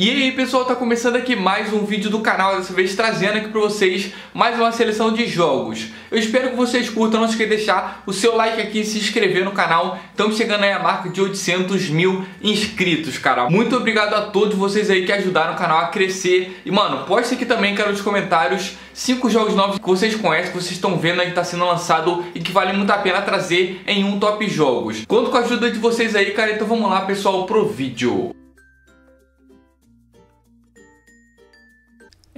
E aí pessoal, tá começando aqui mais um vídeo do canal, dessa vez trazendo aqui pra vocês mais uma seleção de jogos. Eu espero que vocês curtam, não se esqueça de deixar o seu like aqui e se inscrever no canal. Estamos chegando aí à marca de 800 mil inscritos, cara. Muito obrigado a todos vocês aí que ajudaram o canal a crescer. E mano, poste aqui também, quero nos comentários, 5 jogos novos que vocês conhecem, que vocês estão vendo aí que tá sendo lançado e que vale muito a pena trazer em um top jogos. Conto com a ajuda de vocês aí, cara, então vamos lá pessoal pro vídeo.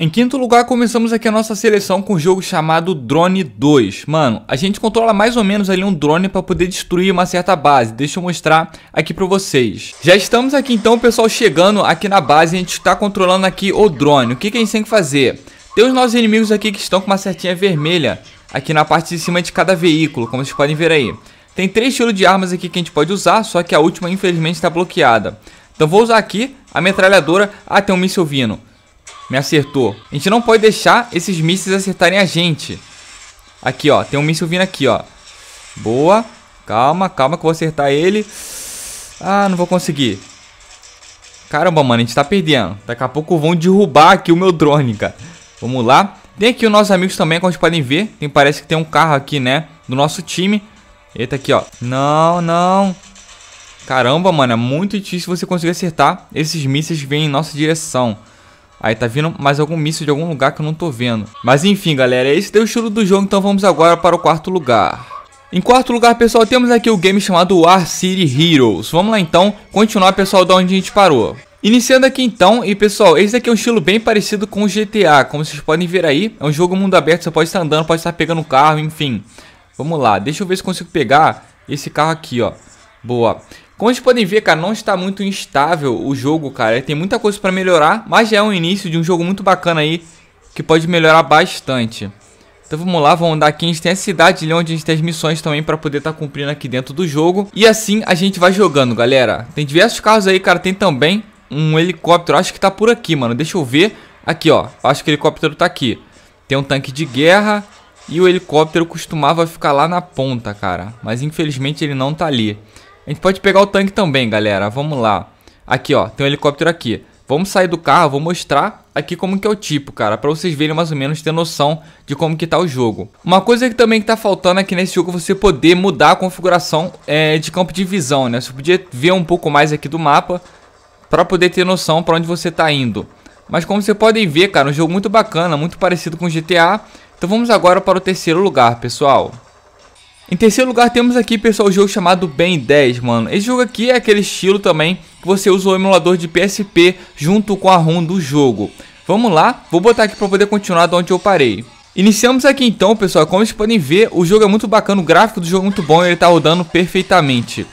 Em quinto lugar, começamos aqui a nossa seleção com um jogo chamado Drone 2. Mano, a gente controla mais ou menos ali um drone para poder destruir uma certa base. Deixa eu mostrar aqui para vocês. Já estamos aqui então, pessoal, chegando aqui na base. A gente está controlando aqui o drone. O que, que a gente tem que fazer? Tem os nossos inimigos aqui que estão com uma certinha vermelha aqui na parte de cima de cada veículo, como vocês podem ver aí. Tem três estilos de armas aqui que a gente pode usar, só que a última infelizmente está bloqueada. Então vou usar aqui a metralhadora. Ah, tem um míssil vindo. Me acertou. A gente não pode deixar esses mísseis acertarem a gente. Aqui, ó. Tem um míssil vindo aqui, ó. Boa. Calma, calma que eu vou acertar ele. Ah, não vou conseguir. Caramba, mano, a gente tá perdendo. Daqui a pouco vão derrubar aqui o meu drone, cara. Vamos lá. Tem aqui os nossos amigos também, como vocês podem ver. Tem, parece que tem um carro aqui, né? Do nosso time. Eita, aqui, ó. Não, não. Caramba, mano, é muito difícil você conseguir acertar esses mísseis que vêm em nossa direção. Aí tá vindo mais algum míssil de algum lugar que eu não tô vendo. Mas enfim, galera, esse é deu o estilo do jogo, então vamos agora para o quarto lugar. Em quarto lugar, pessoal, temos aqui o game chamado War City Heroes. Vamos lá então, continuar, pessoal, da onde a gente parou. Iniciando aqui então, e pessoal, esse daqui é um estilo bem parecido com o GTA, como vocês podem ver aí. É um jogo mundo aberto, você pode estar andando, pode estar pegando um carro, enfim. Vamos lá, deixa eu ver se consigo pegar esse carro aqui, ó. Boa. Como vocês podem ver, cara, não está muito instável o jogo, cara. tem muita coisa para melhorar, mas já é um início de um jogo muito bacana aí, que pode melhorar bastante. Então vamos lá, vamos andar aqui. A gente tem a cidade ali onde a gente tem as missões também para poder estar tá cumprindo aqui dentro do jogo. E assim a gente vai jogando, galera. Tem diversos carros aí, cara. Tem também um helicóptero. Acho que tá por aqui, mano. Deixa eu ver. Aqui, ó. Acho que o helicóptero tá aqui. Tem um tanque de guerra. E o helicóptero costumava ficar lá na ponta, cara. Mas infelizmente ele não tá ali. A gente pode pegar o tanque também, galera. Vamos lá. Aqui, ó. Tem um helicóptero aqui. Vamos sair do carro, vou mostrar aqui como que é o tipo, cara, pra vocês verem mais ou menos, ter noção de como que tá o jogo. Uma coisa que também que tá faltando aqui é nesse jogo você poder mudar a configuração é, de campo de visão, né? Você podia ver um pouco mais aqui do mapa pra poder ter noção pra onde você tá indo. Mas como vocês podem ver, cara, um jogo muito bacana, muito parecido com GTA. Então vamos agora para o terceiro lugar, pessoal. Em terceiro lugar, temos aqui, pessoal, o jogo chamado Ben 10, mano. Esse jogo aqui é aquele estilo também que você usa o emulador de PSP junto com a ROM do jogo. Vamos lá, vou botar aqui para poder continuar de onde eu parei. Iniciamos aqui então, pessoal. Como vocês podem ver, o jogo é muito bacana, o gráfico do jogo é muito bom e ele tá rodando perfeitamente.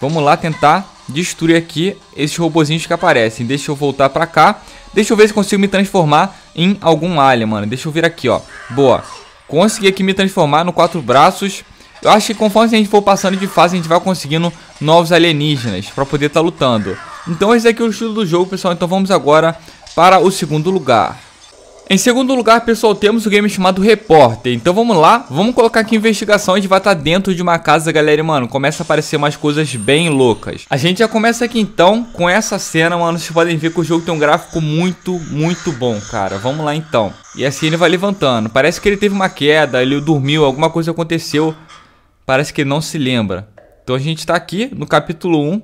Vamos lá tentar destruir aqui esses robozinhos que aparecem. Deixa eu voltar para cá. Deixa eu ver se consigo me transformar em algum alien, mano. Deixa eu vir aqui, ó. Boa. Consegui aqui me transformar no quatro braços. Eu acho que conforme a gente for passando de fase, a gente vai conseguindo novos alienígenas para poder estar tá lutando. Então esse aqui é o estilo do jogo, pessoal. Então vamos agora para o segundo lugar. Em segundo lugar, pessoal, temos o game chamado Repórter. Então vamos lá, vamos colocar aqui investigação. A gente vai estar tá dentro de uma casa, galera. E, mano, começa a aparecer umas coisas bem loucas. A gente já começa aqui então com essa cena, mano. Vocês podem ver que o jogo tem um gráfico muito, muito bom, cara. Vamos lá então. E assim ele vai levantando. Parece que ele teve uma queda, ele dormiu, alguma coisa aconteceu parece que ele não se lembra. Então a gente tá aqui no capítulo 1.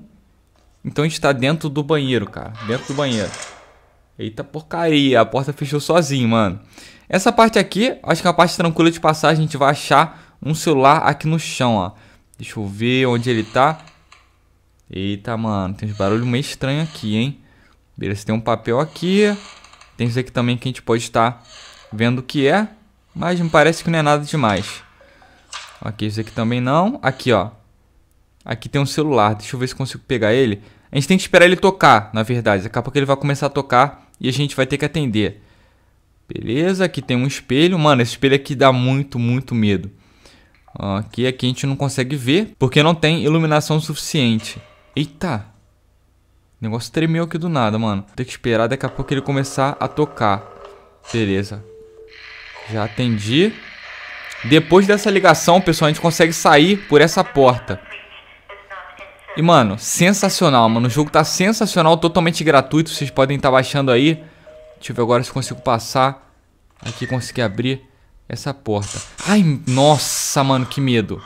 Então a gente tá dentro do banheiro, cara. Dentro do banheiro. Eita porcaria, a porta fechou sozinho, mano. Essa parte aqui, acho que é a parte tranquila de passar. A gente vai achar um celular aqui no chão, ó. Deixa eu ver onde ele tá. Eita, mano, tem uns barulhos meio estranhos aqui, hein. Beleza, tem um papel aqui. Tem isso aqui também que a gente pode estar vendo o que é. Mas me parece que não é nada demais. Ok, esse aqui também não. Aqui, ó. Aqui tem um celular. Deixa eu ver se consigo pegar ele. A gente tem que esperar ele tocar, na verdade. Daqui a pouco ele vai começar a tocar e a gente vai ter que atender. Beleza, aqui tem um espelho. Mano, esse espelho aqui dá muito, muito medo. Ok, aqui a gente não consegue ver porque não tem iluminação suficiente. Eita! O negócio tremeu aqui do nada, mano. Tem que esperar daqui a pouco ele começar a tocar. Beleza. Já atendi. Depois dessa ligação, pessoal, a gente consegue sair por essa porta. E, mano, sensacional, mano. O jogo tá sensacional, totalmente gratuito. Vocês podem estar tá baixando aí. Deixa eu ver agora se consigo passar. Aqui, consegui abrir essa porta. Ai, nossa, mano, que medo.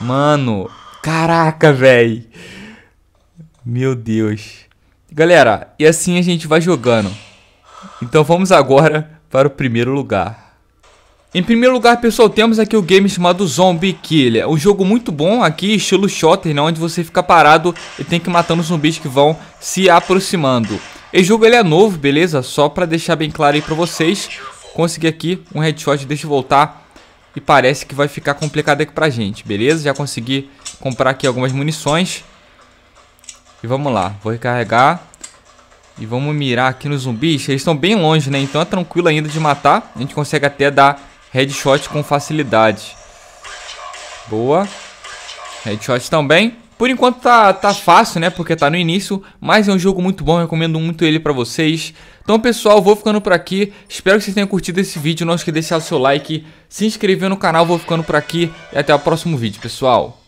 Mano, caraca, velho. Meu Deus. Galera, e assim a gente vai jogando. Então vamos agora para o primeiro lugar. Em primeiro lugar, pessoal, temos aqui o game chamado Zombie Killer. Um jogo muito bom aqui, estilo shooter, né, onde você fica parado e tem que ir matando os zumbis que vão se aproximando. Esse jogo ele é novo, beleza? Só pra deixar bem claro aí pra vocês. Consegui aqui um headshot, deixa eu voltar. E parece que vai ficar complicado aqui pra gente, beleza? Já consegui comprar aqui algumas munições. E vamos lá, vou recarregar. E vamos mirar aqui nos zumbis. Eles estão bem longe, né? Então é tranquilo ainda de matar. A gente consegue até dar Headshot com facilidade. Boa. Headshot também. Por enquanto tá, tá fácil, né? Porque tá no início, mas é um jogo muito bom, recomendo muito ele pra vocês. Então, pessoal, vou ficando por aqui. Espero que vocês tenham curtido esse vídeo. Não esqueça de deixar o seu like, se inscrever no canal. Vou ficando por aqui e até o próximo vídeo, pessoal.